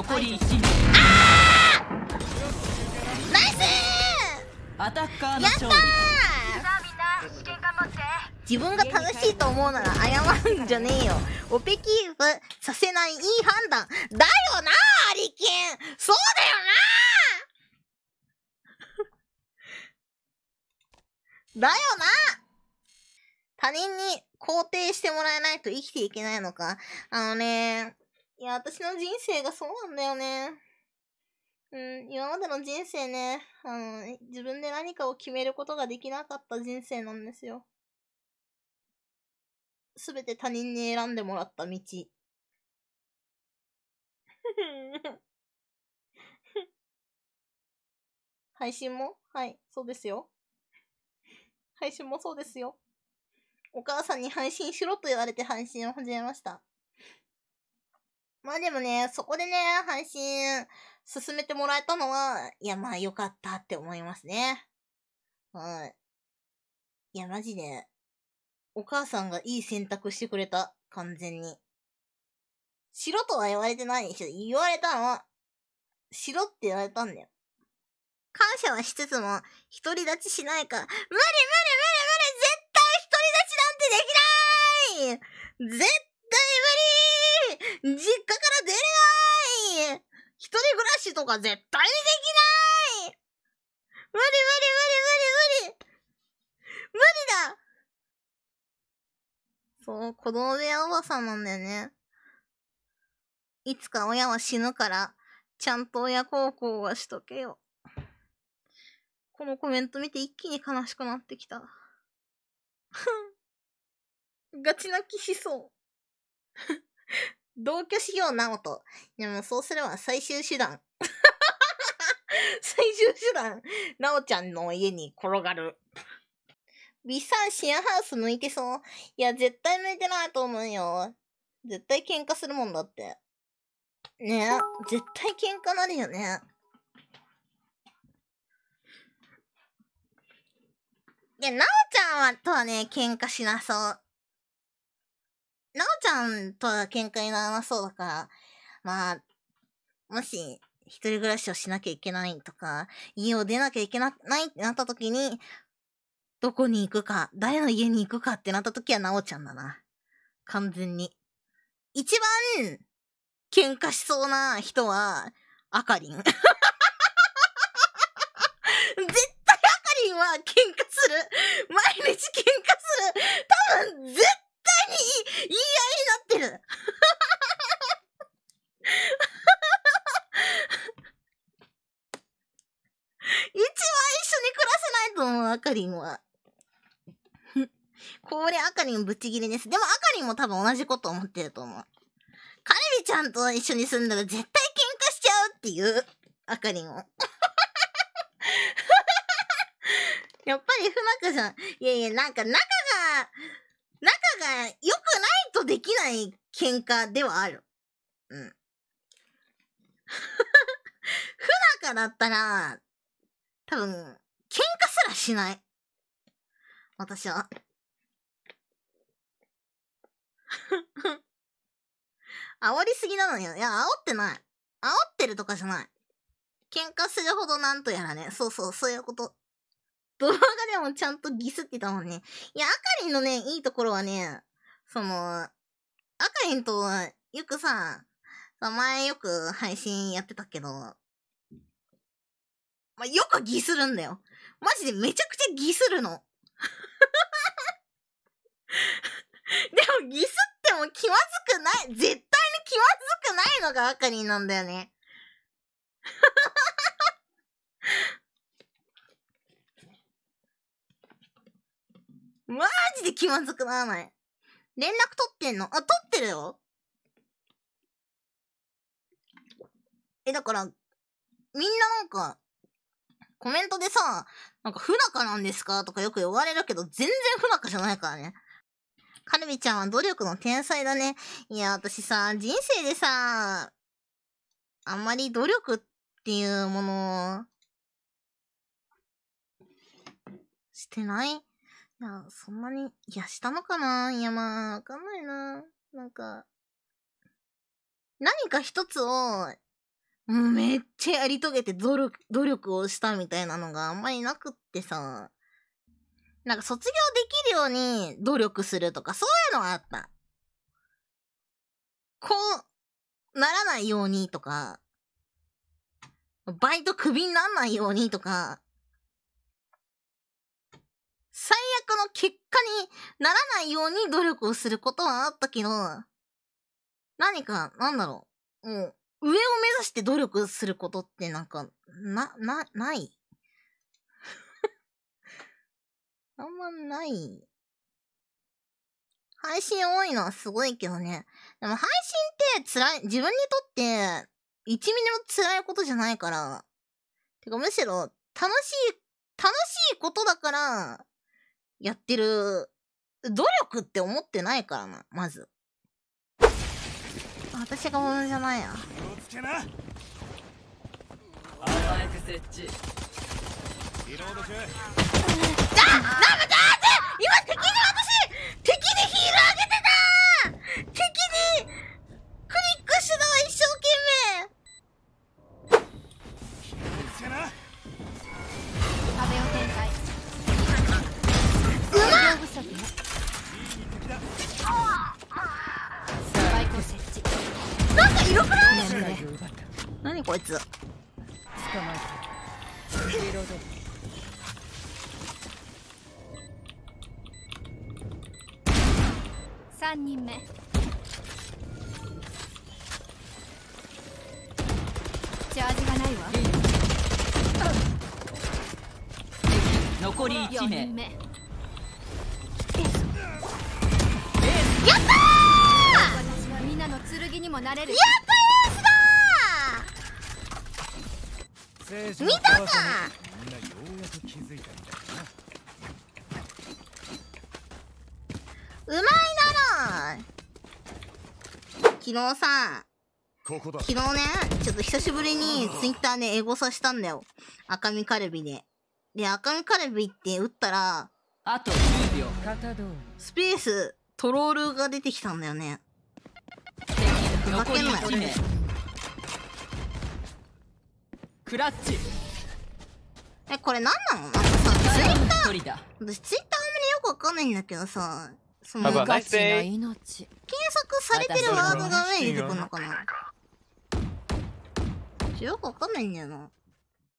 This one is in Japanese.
残り1人ああ！ナイスアタッカーの勝利やった自分が正しいと思うなら謝るんじゃねえよ。オペキープさせないいい判断。だよなあ、リキンそうだよなだよな他人に肯定してもらえないと生きていけないのか。あのね、や、私の人生がそうなんだよね。うん、今までの人生ね、あの、自分で何かを決めることができなかった人生なんですよ。すべて他人に選んでもらった道。配信もはい、そうですよ。配信もそうですよ。お母さんに配信しろと言われて配信を始めました。まあでもね、そこでね、配信進めてもらえたのは、いやまあ良かったって思いますね。はい。いやマジで、お母さんがいい選択してくれた。完全に。しろとは言われてないでしょ。言われたの。しろって言われたんだよ。感謝はしつつも、独り立ちしないか。無理無理無理無理絶対独り立ちなんてできない絶対無理実家とか絶対にできない無理無理無理無理無理無理だそう、子供部屋おばさんなんだよね。いつか親は死ぬから、ちゃんと親孝行はしとけよ。このコメント見て一気に悲しくなってきた。ふん。ガチ泣きしそう。同居しよう、ナオと。でもそうすれば最終手段。最終手段、ナオちゃんの家に転がる。B さんシェアハウス向いてそう。いや、絶対向いてないと思うよ。絶対喧嘩するもんだって。ねえ、絶対喧嘩なるよね。いや、なおちゃんはとはね、喧嘩しなそう。なおちゃんとは喧嘩にならなそうだから、まあ、もし、一人暮らしをしなきゃいけないとか、家を出なきゃいけなないってなった時に、どこに行くか、誰の家に行くかってなった時はなおちゃんだな。完全に。一番、喧嘩しそうな人は、あかりん。絶対あかりんは喧嘩する。毎日喧嘩する。多分、絶対る一番一緒に暮らせないと思う、あかりんは。これ、あかりんぶち切れです。でも、あかりんも多分同じこと思ってると思う。カレリちゃんと一緒に住んだら絶対喧嘩しちゃうっていう、あかりんを。やっぱり、ふまかさん、いやいや、なんか仲が、仲が良できない喧嘩ではある。うん。不仲だったら、多分、喧嘩すらしない。私は。煽りすぎなのよ。いや、煽ってない。煽ってるとかじゃない。喧嘩するほどなんとやらね。そうそう、そういうこと。動画でもちゃんとギスってたもんね。いや、あかりんのね、いいところはね、その、赤いんと、よくさ、前よく配信やってたけど、まあ、よく偽するんだよ。マジでめちゃくちゃ偽するの。でも偽すっても気まずくない、絶対に気まずくないのが赤になんだよね。マジで気まずくならない。連絡取ってんのあ、取ってるよえ、だから、みんななんか、コメントでさ、なんか、不仲なんですかとかよく言われるけど、全然不仲じゃないからね。カルビちゃんは努力の天才だね。いや、私さ、人生でさ、あんまり努力っていうものを、してないいや、そんなに、いや、したのかないや、まあ、わかんないな。なんか、何か一つを、もうめっちゃやり遂げて努力、努力をしたみたいなのがあんまりなくってさ、なんか卒業できるように努力するとか、そういうのはあった。こう、ならないようにとか、バイトクビになんないようにとか、悪の結果にならないように努力をすることはあったけど、何か、なんだろう。もう、上を目指して努力することってなんか、な、な、ない。あんまない。配信多いのはすごいけどね。でも配信って辛い、自分にとって1ミリも辛いことじゃないから。てかむしろ楽しい、楽しいことだから、やってる努力って思ってないからな、まず。私が物じゃないや。気を設置。リロードこいつ捕まえリロード3人目チャージがないわ残り1名目やったーみんなの剣にもなれるやった見たかうまいだろ昨日さ昨日ねちょっと久しぶりにツイッターでエゴサしたんだよ赤身カルビでで赤身カルビって打ったらあと10秒スペーストロールが出てきたんだよね負けんなよクラッチえこれ何なのなんかさツイッター私ツイッターあんまりよくわかんないんだけどさそのガチな命検索されてるワードが上に出てくるのかなよくわかんないんだよな